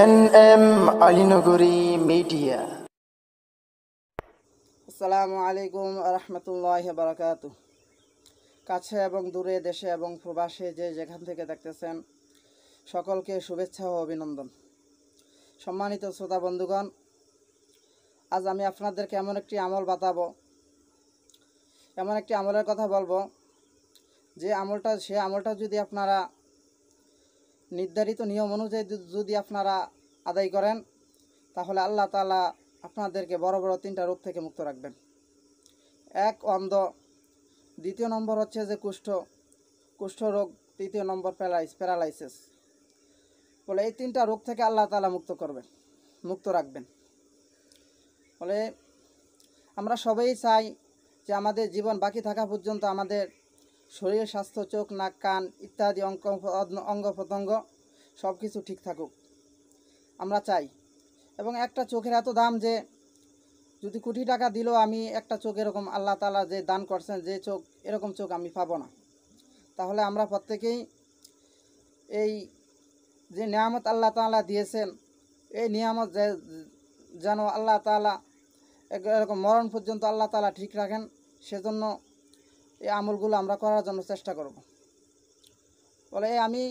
N M আলিনগরী media আসসালামু আলাইকুম রহমতুল্লাহ বারাকাত কাছে এবং দূরে দেশে এবং প্রবাসে যে যেখান থেকে দেখতেছেন সকলকে শুভেচ্ছা ও অভিনন্দন সম্মানিত শ্রোতা বন্ধুগণ আজ আমি আপনাদেরকে এমন একটি আমল বাতাবো এমন একটি আমলের কথা বলবো যে আমলটা সে আমলটা যদি আপনারা নির্ধারিত নিয়ম অনুযায়ী যদি আপনারা আদায় করেন তাহলে আল্লাহ তালা আপনাদেরকে বড় বড় তিনটা রোগ থেকে মুক্ত রাখবেন এক অন্ধ দ্বিতীয় নম্বর হচ্ছে যে কুষ্ঠ কুষ্ঠরোগ তৃতীয় নম্বর প্যারালাইস প্যারালাইসিস বলে এই তিনটা রোগ থেকে আল্লাহ তালা মুক্ত করবেন মুক্ত রাখবেন ফলে আমরা সবাই চাই যে আমাদের জীবন বাকি থাকা পর্যন্ত আমাদের শরীরের স্বাস্থ্য চোখ নাক কান ইত্যাদি অঙ্গ অঙ্গ প্রত্যঙ্গ সব কিছু ঠিক থাকুক আমরা চাই এবং একটা চোখের এত দাম যে যদি কোটি টাকা দিলেও আমি একটা চোখ এরকম আল্লাহ তালা যে দান করছেন যে চোখ এরকম চোখ আমি পাবো না তাহলে আমরা প্রত্যেকেই এই যে নিয়ামত আল্লাহ তালা দিয়েছেন এই নিয়ামত যেন আল্লাহ তালা এরকম মরণ পর্যন্ত আল্লাহ তালা ঠিক রাখেন সেজন্য এই আমলগুলো আমরা করার জন্য চেষ্টা করব বলে আমি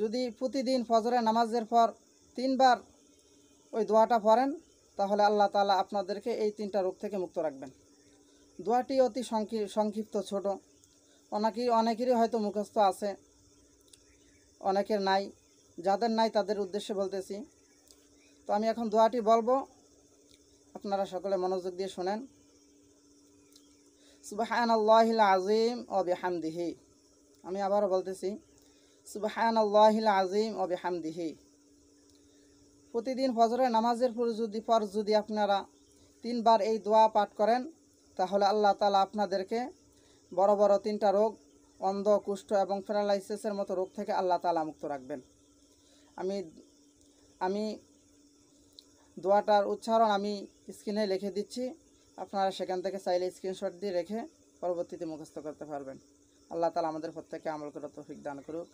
যদি প্রতিদিন ফজরে নামাজের পর তিনবার ওই দোয়াটা পড়েন তাহলে আল্লাহ তালা আপনাদেরকে এই তিনটা রোগ থেকে মুক্ত রাখবেন দোয়াটি অতি সংক্ষিপ্ত ছোট অনেকেই অনেকেরই হয়তো মুখস্থ আছে অনেকের নাই যাদের নাই তাদের উদ্দেশ্যে বলতেছি তো আমি এখন দোয়াটি বলবো আপনারা সকলে মনোযোগ দিয়ে শোনেন সুবাহান আল্লাহিল আজিম অবিহামদিহি আমি আবারও বলতেছি সুবাহান আল্লাহিল আজিম অবিহামদিহি প্রতিদিন ফজরের নামাজের পর যদি পর যদি আপনারা তিনবার এই দোয়া পাঠ করেন তাহলে আল্লাহ তালা আপনাদেরকে বড় বড় তিনটা রোগ অন্ধ কুষ্ঠ এবং প্যারালাইসিসের মতো রোগ থেকে আল্লাহ তালা মুক্ত রাখবেন আমি আমি দোয়াটার উচ্চারণ আমি স্ক্রিনে লিখে দিচ্ছি আপনারা সেখান থেকে চাইলে স্ক্রিনশট দিয়ে রেখে পরবর্তীতে মুখস্থ করতে পারবেন আল্লাহ তালা আমাদের প্রত্যেকে আমল করে তফিক দান করুক